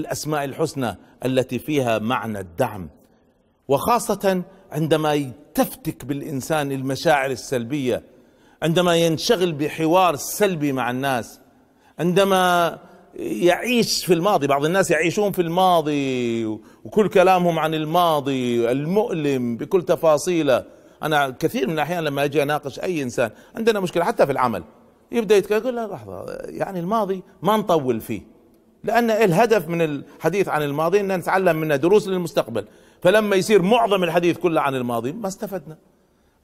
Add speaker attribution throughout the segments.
Speaker 1: الأسماء الحسنى التي فيها معنى الدعم وخاصة عندما تفتك بالإنسان المشاعر السلبية عندما ينشغل بحوار سلبي مع الناس عندما يعيش في الماضي بعض الناس يعيشون في الماضي وكل كلامهم عن الماضي المؤلم بكل تفاصيله انا كثير من الاحيان لما اجي اناقش اي انسان عندنا مشكله حتى في العمل يبدا يتكلم يقول لحظه يعني الماضي ما نطول فيه لأن الهدف من الحديث عن الماضي أن نتعلم منه دروس للمستقبل فلما يصير معظم الحديث كله عن الماضي ما استفدنا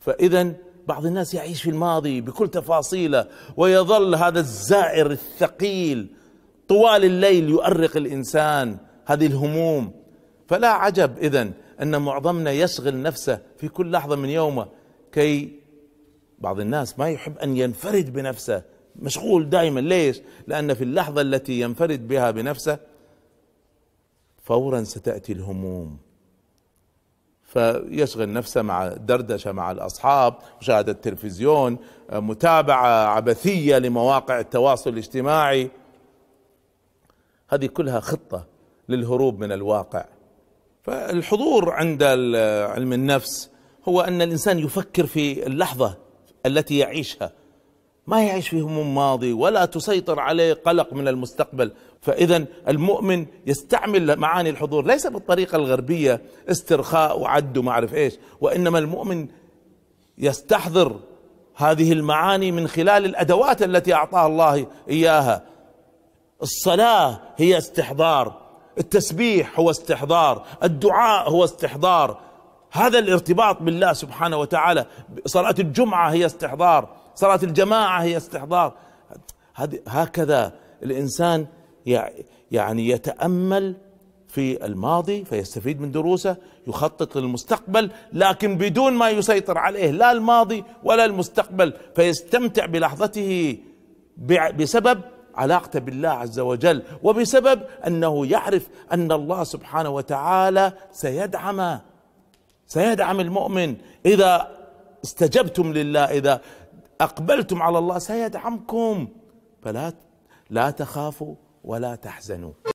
Speaker 1: فإذا بعض الناس يعيش في الماضي بكل تفاصيله ويظل هذا الزائر الثقيل طوال الليل يؤرق الإنسان هذه الهموم فلا عجب إذا أن معظمنا يشغل نفسه في كل لحظة من يومه كي بعض الناس ما يحب أن ينفرد بنفسه مشغول دائما ليش لأن في اللحظة التي ينفرد بها بنفسه فورا ستأتي الهموم فيشغل نفسه مع دردشة مع الأصحاب مشاهدة التلفزيون متابعة عبثية لمواقع التواصل الاجتماعي هذه كلها خطة للهروب من الواقع فالحضور عند علم النفس هو أن الإنسان يفكر في اللحظة التي يعيشها ما يعيش في هموم ماضي ولا تسيطر عليه قلق من المستقبل فإذا المؤمن يستعمل معاني الحضور ليس بالطريقة الغربية استرخاء وعد وما أعرف إيش وإنما المؤمن يستحضر هذه المعاني من خلال الأدوات التي أعطاها الله إياها الصلاة هي استحضار التسبيح هو استحضار الدعاء هو استحضار هذا الارتباط بالله سبحانه وتعالى صلاة الجمعة هي استحضار صلاة الجماعة هي استحضار هكذا الإنسان يعني يتأمل في الماضي فيستفيد من دروسه يخطط للمستقبل لكن بدون ما يسيطر عليه لا الماضي ولا المستقبل فيستمتع بلحظته بسبب علاقته بالله عز وجل وبسبب انه يعرف ان الله سبحانه وتعالى سيدعم سيدعم المؤمن اذا استجبتم لله اذا أقبلتم على الله سيدعمكم فلا لا تخافوا ولا تحزنوا